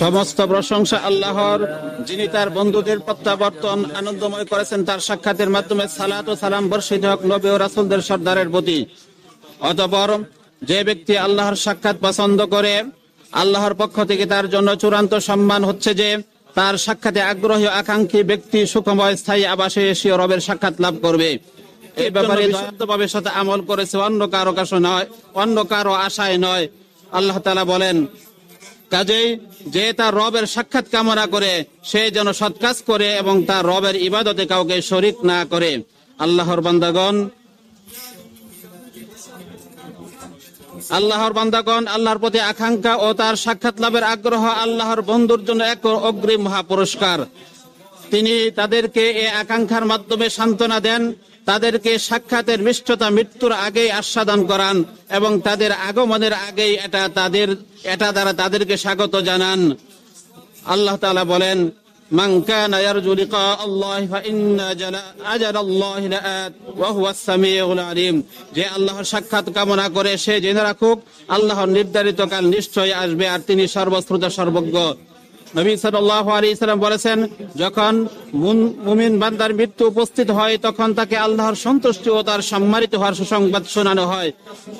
সমস্ত প্রশংসা আল্লাহর যিনি তার বন্ধুদের প্রত্যাবর্তন আনন্দময় করেছেন তার সাক্ষাতের মাধ্যমে সালাত ও সালাম বর্ষিত হক নবী ও রাসুলদের সর্দারের প্রতি অতপর যে ব্যক্তি আল্লাহর সাক্ষাৎ পছন্দ করে আল্লাহর পক্ষ থেকে তার জন্য চূড়ান্ত সম্মান হচ্ছে যে তার সাক্ষাতে আগ্রহী আকাঙ্ক্ষী ব্যক্তি সুখময় স্থায়ী আবাসে এসে রবের সাক্ষাৎ লাভ করবে এই ব্যাপারে দয়ান্তভাবে সাথে আমল করেছে অন্য কারো কাছে নয় অন্য কারো আশায় নয় আল্লাহ তালা বলেন কাজেই যে তার রবের সাক্ষাৎ কামনা করে সে যেন সৎ কাজ করে এবং তার রবের ইবাদতে কাউকে শরিক না করে আল্লাহর বান্দাগণ আল্লাহর বান্দাগণ আল্লাহর প্রতি আকাঙ্ক্ষা ও তার সাক্ষাৎ লাভের আগ্রহ আল্লাহর বন্ধুর জন্য এক অগ্রিম মহা পুরস্কার তিনি তাদেরকে এ আকাঙ্ক্ষার মাধ্যমে সান্ত্বনা দেন তাদেরকে সাক্ষাতের মিষ্টতা মৃত্যুর আগেই আস্বাদন করান এবং তাদের আগমনের আগেই এটা তাদের এটা দ্বারা তাদেরকে স্বাগত জানান আল্লাহ তালা বলেন যে আল্লাহর সাক্ষাৎ কামনা করে সে জেনে রাখুক আল্লাহর নির্ধারিত কাল নিশ্চয়ই আসবে আর তিনি সর্বশ্রোতা সর্বজ্ঞ নবী সাল্লাহ আলী ইসলাম বলেছেন যখন মুমিন বান্দার মৃত্যু উপস্থিত হয় তখন তাকে আল্লাহর সন্তুষ্টি ও তার সম্মানিত হওয়ার সুসংবাদ শোনানো হয়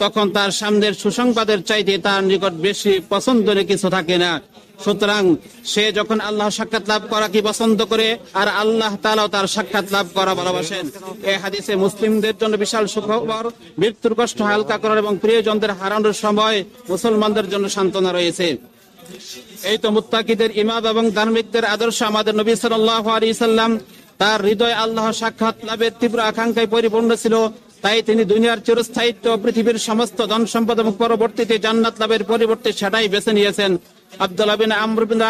তখন তার সামনের সুসংবাদের চাইতে তার নিকট বেশি পছন্দনীয় কিছু থাকে না সুতরাং সে যখন আল্লাহ সাক্ষাৎ লাভ করা কি পছন্দ করে আর আল্লাহ তালাও তার সাক্ষাৎ লাভ করা ভালোবাসেন এ হাদিসে মুসলিমদের জন্য বিশাল সুখবর মৃত্যুর কষ্ট হালকা করার এবং প্রিয়জনদের হারানোর সময় মুসলমানদের জন্য সান্ত্বনা রয়েছে এই তো মুত্তাকিদের ইমাম এবং ধার্মিকদের আদর্শ আমাদের নবী সাল্লাহ আলী সাল্লাম তার হৃদয় আল্লাহ সাক্ষাৎ লাভের তীব্র আকাঙ্ক্ষায় পরিপূর্ণ ছিল তাই তিনি দুনিয়ার চিরস্থায়িত্ব পৃথিবীর সমস্ত ধন সম্পদ এবং পরবর্তীতে জান্নাত লাভের পরিবর্তে সেটাই বেছে নিয়েছেন তারপর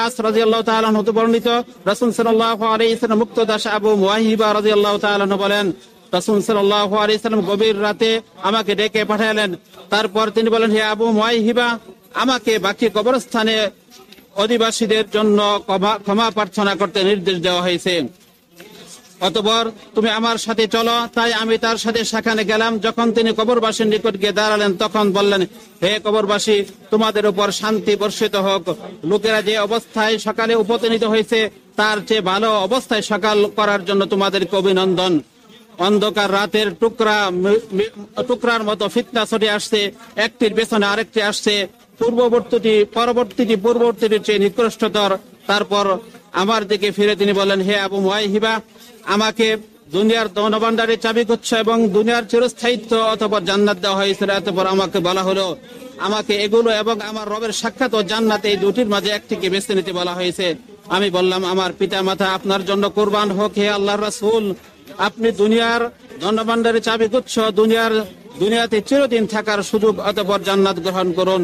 তিনি বলেন হে আবু মুয়াহিবা আমাকে বাকি কবরস্থানে অধিবাসীদের জন্য ক্ষমা প্রার্থনা করতে নির্দেশ দেওয়া হয়েছে অতবর তুমি আমার সাথে চলো তাই আমি তার সাথে সেখানে গেলাম যখন তিনি কবরবাসীর নিকট গিয়ে দাঁড়ালেন তখন বললেন হে কবরবাসী তোমাদের উপর শান্তি বর্ষিত হোক লোকেরা যে অবস্থায় সকালে উপনীত হয়েছে তার চেয়ে ভালো অবস্থায় সকাল করার জন্য তোমাদের অভিনন্দন অন্ধকার রাতের টুকরা টুকরার মতো ফিতনা ছড়িয়ে আসছে একটির পেছনে আরেকটি আসছে পূর্ববর্তীটি পরবর্তীটি পূর্ববর্তীটির চেয়ে নিকৃষ্টতর তারপর আমার দিকে ফিরে তিনি বলেন হে আবু হিবা আমাকে দুনিয়ার দনবান্ডারে চাবি করছে এবং দুনিয়ার চিরস্থায়িত্ব অথবা জান্নাত দেওয়া হয়েছিল এতপর আমাকে বলা হলো আমাকে এগুলো এবং আমার রবের সাক্ষাৎ ও জান্নাত এই দুটির মাঝে একটিকে বেছে নিতে বলা হয়েছে আমি বললাম আমার পিতা মাতা আপনার জন্য কোরবান হোক হে আল্লাহ রাসুল আপনি দুনিয়ার ধনভাণ্ডারের চাবি গুচ্ছ দুনিয়ার দুনিয়াতে চিরদিন থাকার সুযোগ অতপর জান্নাত গ্রহণ করুন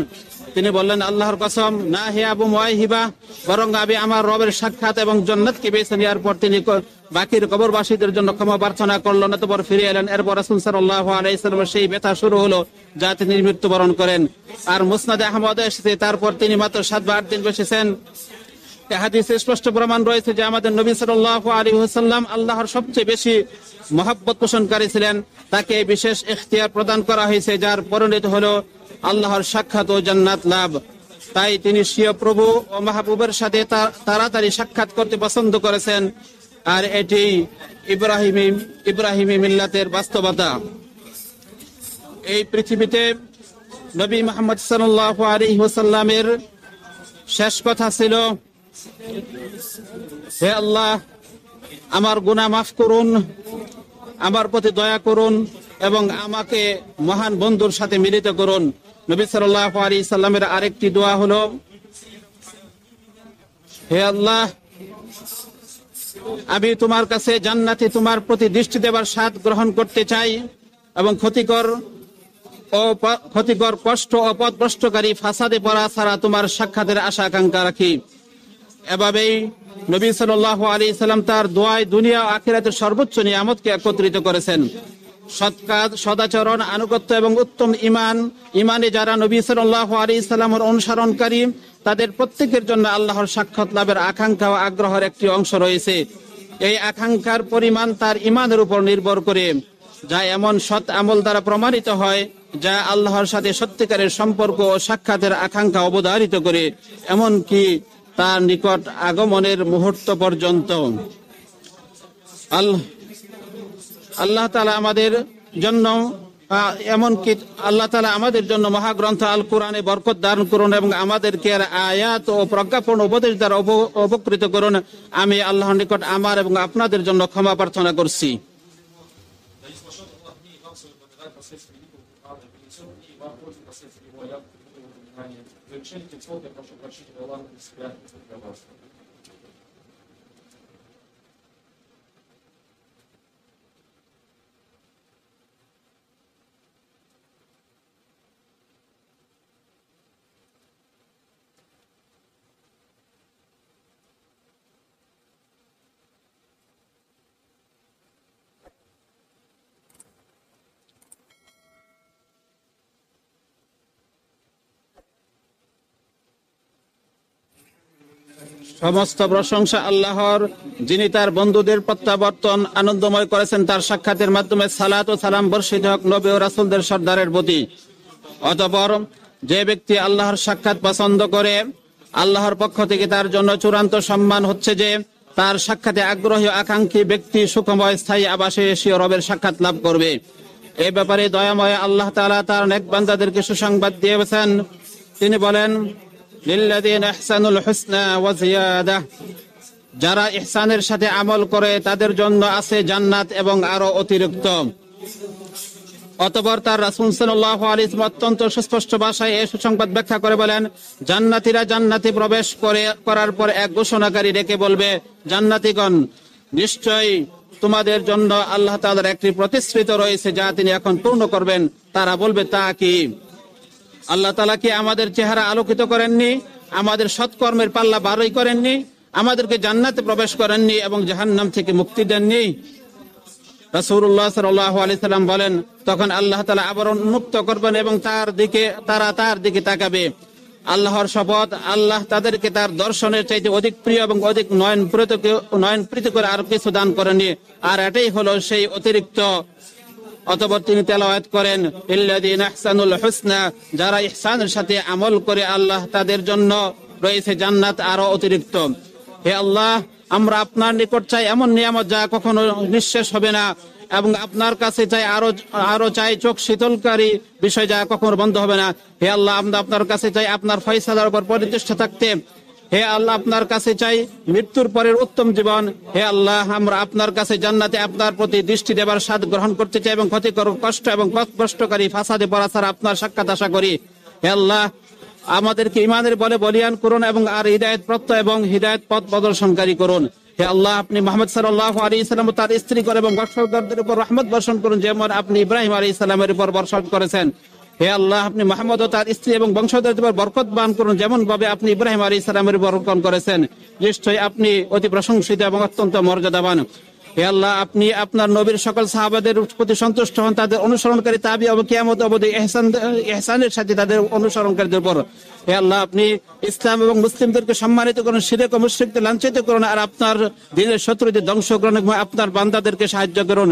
তিনি বললেন আল্লাহর কসম না হে আবু মুয়াইহিবা বরং আমি আমার রবের সাক্ষাৎ এবং কে বেছে নেওয়ার পর তিনি বাকির কবরবাসীদের জন্য ক্ষমা প্রার্থনা করলো না তারপর ফিরে এলেন এরপর রাসূল সাল্লাল্লাহু আলাইহি সাল্লামের সেই ব্যথা শুরু হলো যা তিনি মৃত্যুবরণ করেন আর মুসনাদ আহমদ এসেছে তারপর তিনি মাত্র সাত বা আট দিন বসেছেন হাদিসে স্পষ্ট প্রমাণ রয়েছে যে আমাদের নবী সাল্লাহ আলী হুসাল্লাম আল্লাহর সবচেয়ে বেশি মহাব্বত পোষণকারী ছিলেন তাকে বিশেষ এখতিয়ার প্রদান করা হয়েছে যার পরিণত হলো আল্লাহর সাক্ষাৎ ও জান্নাত লাভ তাই তিনি সিয় প্রভু ও মাহবুবের সাথে তাড়াতাড়ি সাক্ষাৎ করতে পছন্দ করেছেন আর এটি ইব্রাহিমি ইব্রাহিম মিল্লাতের বাস্তবতা এই পৃথিবীতে নবী মোহাম্মদ সাল্লাহ আলী হোসাল্লামের শেষ কথা ছিল হে আল্লাহ আমার গুনা মাফ করুন আমার প্রতি দয়া করুন এবং আমাকে মহান বন্ধুর সাথে মিলিত করুন নবী সাল্লাহ আলী সাল্লামের আরেকটি দোয়া হলো হে আল্লাহ আমি তোমার কাছে জান্নাতে তোমার প্রতি দৃষ্টি দেবার স্বাদ গ্রহণ করতে চাই এবং ক্ষতিকর ও ক্ষতিকর কষ্ট অপদভ্রষ্টকারী ফাসাদে পড়া ছাড়া তোমার সাক্ষাতের আশা আকাঙ্ক্ষা রাখি এভাবেই নবী সাল্লাহ আলী সাল্লাম তার দোয়ায় দুনিয়া আখিরাতের সর্বোচ্চ নিয়ামতকে একত্রিত করেছেন সৎ সদাচরণ আনুগত্য এবং উত্তম ইমান ইমানে যারা নবী সাল্লাহ আলী ইসলামের অনুসরণকারী তাদের প্রত্যেকের জন্য আল্লাহর সাক্ষাৎ লাভের আকাঙ্ক্ষা ও আগ্রহের একটি অংশ রয়েছে এই আকাঙ্ক্ষার পরিমাণ তার ইমানের উপর নির্ভর করে যা এমন সৎ আমল দ্বারা প্রমাণিত হয় যা আল্লাহর সাথে সত্যিকারের সম্পর্ক ও সাক্ষাতের আকাঙ্ক্ষা অবধারিত করে এমন কি তার নিকট আগমনের মুহূর্ত পর্যন্ত আল্লাহ তালা আমাদের জন্য এমনকি আল্লাহ তালা আমাদের জন্য মহাগ্রন্থ আল কোরআনে বরকত দান করুন এবং আমাদেরকে আয়াত ও প্রজ্ঞাপন উপদেশ দ্বারা উপকৃত করুন আমি আল্লাহর নিকট আমার এবং আপনাদের জন্য ক্ষমা প্রার্থনা করছি Thank you. внимание. Завершение текстов я прошу прощения Иоланды Склярки Церковласта. সমস্ত প্রশংসা আল্লাহর যিনি তার বন্ধুদের প্রত্যাবর্তন আনন্দময় করেছেন তার সাক্ষাতের মাধ্যমে সালাত ও সালাম বর্ষিত হক নবী ও রাসুলদের সর্দারের প্রতি অতপর যে ব্যক্তি আল্লাহর সাক্ষাৎ পছন্দ করে আল্লাহর পক্ষ থেকে তার জন্য চূড়ান্ত সম্মান হচ্ছে যে তার সাক্ষাতে আগ্রহী আকাঙ্ক্ষী ব্যক্তি সুখময় স্থায়ী আবাসে এসীয় রবের সাক্ষাৎ লাভ করবে এ ব্যাপারে দয়াময় আল্লাহ তালা তার নেকবান্ধাদেরকে বান্দাদেরকে সুসংবাদ দিয়েছেন তিনি বলেন লিল্লাযীনা আহসানুল হুসনা ওয়া জিয়াদা যারা ইহসানের সাথে আমল করে তাদের জন্য আছে জান্নাত এবং আরো অতিরিক্ত অতপর তার রাসুল সাল্লাহ আলী অত্যন্ত সুস্পষ্ট ভাষায় এই সুসংবাদ ব্যাখ্যা করে বলেন জান্নাতীরা জান্নাতে প্রবেশ করে করার পর এক ঘোষণাকারী ডেকে বলবে জান্নাতীগণ নিশ্চয় তোমাদের জন্য আল্লাহ তাআলার একটি প্রতিশ্রুতি রয়েছে যা তিনি এখন পূর্ণ করবেন তারা বলবে তা কি আল্লাহ তালা কি আমাদের চেহারা আলোকিত করেননি আমাদের সৎকর্মের পাল্লা বারই করেননি আমাদেরকে জান্নাতে প্রবেশ করেননি এবং জাহান্নাম থেকে মুক্তি দেননি রাসুল্লাহ সাল্লাহ আলিয়াল্লাম বলেন তখন আল্লাহ তালা আবার উন্মুক্ত করবেন এবং তার দিকে তারা তার দিকে তাকাবে আল্লাহর শপথ আল্লাহ তাদেরকে তার দর্শনের চাইতে অধিক প্রিয় এবং অধিক নয়ন প্রীত নয়ন প্রীত করে আর কিছু দান করেনি আর এটাই হলো সেই অতিরিক্ত অতপর তিনি তেলাওয়াত করেন ইল্লাদিন আহসানুল হুসনা যারা ইহসানের সাথে আমল করে আল্লাহ তাদের জন্য রয়েছে জান্নাত আরো অতিরিক্ত হে আল্লাহ আমরা আপনার নিকট চাই এমন নিয়ামত যা কখনো নিঃশেষ হবে না এবং আপনার কাছে চাই আরো আরো চাই চোখ শীতলকারী বিষয় যা কখনো বন্ধ হবে না হে আল্লাহ আমরা আপনার কাছে চাই আপনার ফয়সালার উপর প্রতিষ্ঠা থাকতে হে আল্লাহ আপনার কাছে চাই মৃত্যুর পরের উত্তম জীবন হে আল্লাহ আমরা আপনার কাছে জান্নাতে আপনার প্রতি দৃষ্টি দেবার স্বাদ গ্রহণ করতে চাই এবং ক্ষতিকর কষ্ট এবং কষ্টকারী ফাঁসাদে পড়া ছাড়া আপনার সাক্ষাৎ আশা করি হে আল্লাহ আমাদেরকে ইমানের বলে বলিয়ান করুন এবং আর হৃদায়ত প্রত্যয় এবং হৃদায়ত পথ প্রদর্শনকারী করুন হে আল্লাহ আপনি মোহাম্মদ সাল্লাহ আলী ইসলাম তার স্ত্রী করে এবং বর্ষকদের উপর রহমত বর্ষণ করুন যেমন আপনি ইব্রাহিম আলী ইসলামের উপর বর্ষণ করেছেন হে আল্লাহ আপনি মোহাম্মদ ও তার স্ত্রী এবং বংশধর উপর বরকত বান করুন যেমন ভাবে আপনি ইব্রাহিম আলী ইসলামের বরকন করেছেন নিশ্চয়ই আপনি অতি প্রশংসিত এবং অত্যন্ত মর্যাদাবান হে আল্লাহ আপনি আপনার নবীর সকল সাহাবাদের প্রতি সন্তুষ্ট হন তাদের অনুসরণকারী তাবি এবং কেয়ামত অবধি এহসান এহসানের সাথে তাদের অনুসরণকারীদের উপর হে আল্লাহ আপনি ইসলাম এবং মুসলিমদেরকে সম্মানিত করুন সিরেক মুশ্রিককে লাঞ্ছিত করুন আর আপনার দিনের শত্রুদের ধ্বংস করুন আপনার বান্দাদেরকে সাহায্য করুন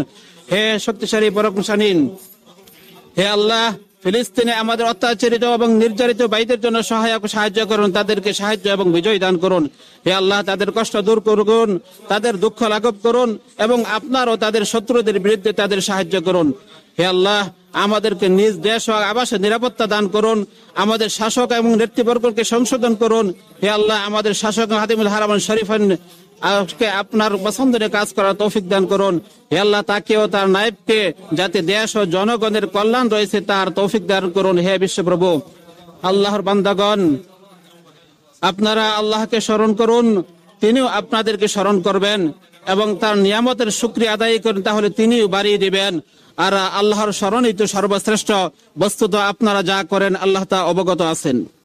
হে শক্তিশালী পরকুশানিন হে আল্লাহ ফিলিস্তিনে আমাদের অত্যাচারিত এবং নির্যাতিত ভাইদের জন্য সহায়ক সাহায্য করুন তাদেরকে সাহায্য এবং বিজয় দান করুন হে আল্লাহ তাদের কষ্ট দূর করুন তাদের দুঃখ লাঘব করুন এবং আপনারও তাদের শত্রুদের বিরুদ্ধে তাদের সাহায্য করুন হে আল্লাহ আমাদেরকে নিজ দেশ ও আবাসে নিরাপত্তা দান করুন আমাদের শাসক এবং নেতৃবর্গকে সংশোধন করুন হে আল্লাহ আমাদের শাসক হাতিমুল হারামান শরীফান আজকে আপনার পছন্দের কাজ করার তৌফিক দান করুন হে আল্লাহ তাকে ও তার যাতে দেশ ও জনগণের কল্যাণ রয়েছে তার তৌফিক দান করুন হে বিশ্বপ্রভু আল্লাহর বান্দাগণ আপনারা আল্লাহকে স্মরণ করুন তিনিও আপনাদেরকে স্মরণ করবেন এবং তার নিয়ামতের সুক্রিয়া আদায় করেন তাহলে তিনিও বাড়িয়ে দিবেন আর আল্লাহর স্মরণই তো সর্বশ্রেষ্ঠ বস্তুত আপনারা যা করেন আল্লাহ তা অবগত আছেন